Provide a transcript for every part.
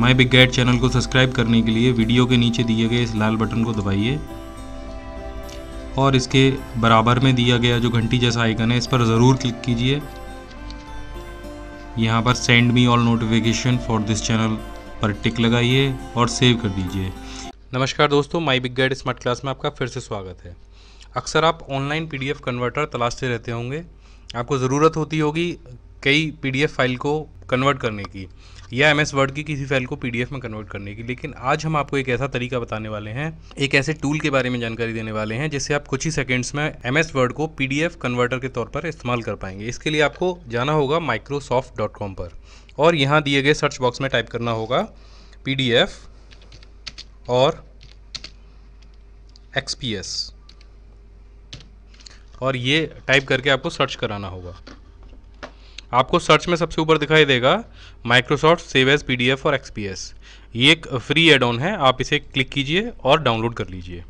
माई big guide channel को subscribe करने के लिए वीडियो के नीचे दिए गए इस लाल बटन को दबाइए और इसके बराबर में दिया गया जो घंटी जैसा आइकन है इस पर ज़रूर क्लिक कीजिए यहाँ पर send me all notification for this channel पर टिक लगाइए और सेव कर दीजिए नमस्कार दोस्तों my big guide smart class में आपका फिर से स्वागत है अक्सर आप ऑनलाइन पीडीएफ कन्वर्टर तलाशते रहते होंगे आपको ज़रूरत होती होगी कई पी फाइल को कन्वर्ट करने की या एम एस वर्ड की किसी फाइल को पी में कन्वर्ट करने की लेकिन आज हम आपको एक ऐसा तरीका बताने वाले हैं एक ऐसे टूल के बारे में जानकारी देने वाले हैं जिससे आप कुछ ही सेकंड्स में एम एस वर्ड को पी कन्वर्टर के तौर पर इस्तेमाल कर पाएंगे इसके लिए आपको जाना होगा माइक्रोसॉफ्ट डॉट कॉम पर और यहाँ दिए गए सर्च बॉक्स में टाइप करना होगा पी और एक्स और ये टाइप करके आपको सर्च कराना होगा आपको सर्च में सबसे ऊपर दिखाई देगा माइक्रोसॉफ्ट सेव एज पी और एक्स ये एक फ्री एड ऑन है आप इसे क्लिक कीजिए और डाउनलोड कर लीजिए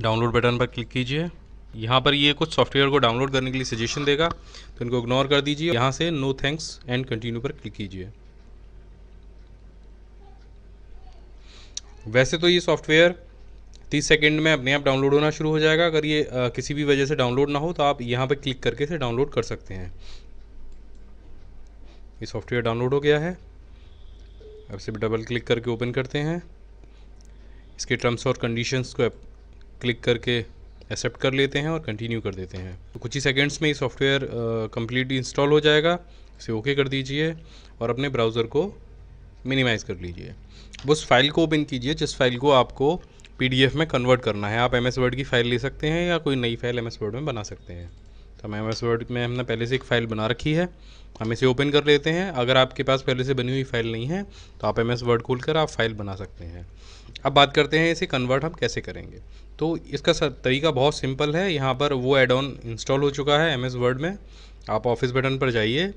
डाउनलोड बटन पर क्लिक कीजिए यहाँ पर ये कुछ सॉफ्टवेयर को डाउनलोड करने के लिए सजेशन देगा तो इनको इग्नोर कर दीजिए यहाँ से नो थैंक्स एंड कंटिन्यू पर क्लिक कीजिए वैसे तो ये सॉफ्टवेयर तीस सेकेंड में अपने आप डाउनलोड होना शुरू हो जाएगा अगर ये आ, किसी भी वजह से डाउनलोड ना हो तो आप यहाँ पर क्लिक करके इसे डाउनलोड कर सकते हैं ये सॉफ्टवेयर डाउनलोड हो गया है अब इसे डबल क्लिक करके ओपन करते हैं इसके टर्म्स और कंडीशंस को क्लिक करके एक्सेप्ट कर लेते हैं और कंटिन्यू कर देते हैं तो कुछ ही सेकेंड्स में ये सॉफ्टवेयर कम्प्लीटली इंस्टॉल हो जाएगा इसे ओके कर दीजिए और अपने ब्राउज़र को मिनिमाइज़ कर लीजिए उस फाइल को ओपन कीजिए जिस फाइल को आपको पीडीएफ में कन्वर्ट करना है आप एम एस वर्ड की फ़ाइल ले सकते हैं या कोई नई फाइल एम एस वर्ड में बना सकते हैं तो हम एम एस वर्ड में हमने पहले से एक फ़ाइल बना रखी है हम इसे ओपन कर लेते हैं अगर आपके पास पहले से बनी हुई फ़ाइल नहीं है तो आप एम एस वर्ड खोल कर आप फाइल बना सकते हैं अब बात करते हैं इसे कन्वर्ट हम कैसे करेंगे तो इसका तरीका बहुत सिंपल है यहाँ पर वो एड ऑन इंस्टॉल हो चुका है एम एस वर्ड में आप ऑफिस बटन पर जाइए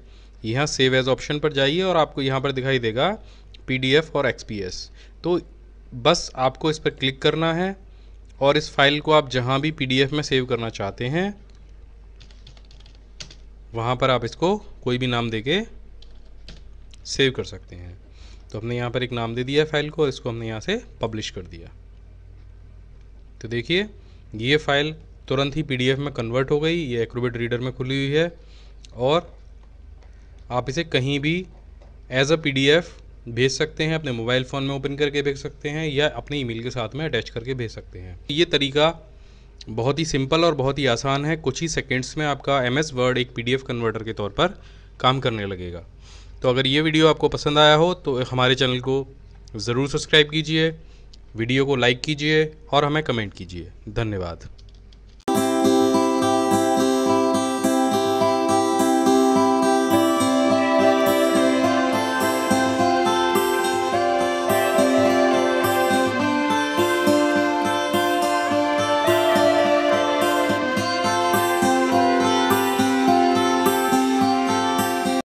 यहाँ सेव एज ऑप्शन पर जाइए और आपको यहाँ पर दिखाई देगा पी और एक्स तो बस आपको इस पर क्लिक करना है और इस फाइल को आप जहां भी पीडीएफ में सेव करना चाहते हैं वहां पर आप इसको कोई भी नाम देके सेव कर सकते हैं तो हमने यहाँ पर एक नाम दे दिया फाइल को और इसको हमने यहाँ से पब्लिश कर दिया तो देखिए ये फाइल तुरंत ही पीडीएफ में कन्वर्ट हो गई ये एक्रोबेट रीडर में खुली हुई है और आप इसे कहीं भी एज अ पी भेज सकते हैं अपने मोबाइल फ़ोन में ओपन करके भेज सकते हैं या अपने ईमेल के साथ में अटैच करके भेज सकते हैं ये तरीका बहुत ही सिंपल और बहुत ही आसान है कुछ ही सेकेंड्स में आपका एम एस वर्ड एक पी कन्वर्टर के तौर पर काम करने लगेगा तो अगर ये वीडियो आपको पसंद आया हो तो हमारे चैनल को ज़रूर सब्सक्राइब कीजिए वीडियो को लाइक कीजिए और हमें कमेंट कीजिए धन्यवाद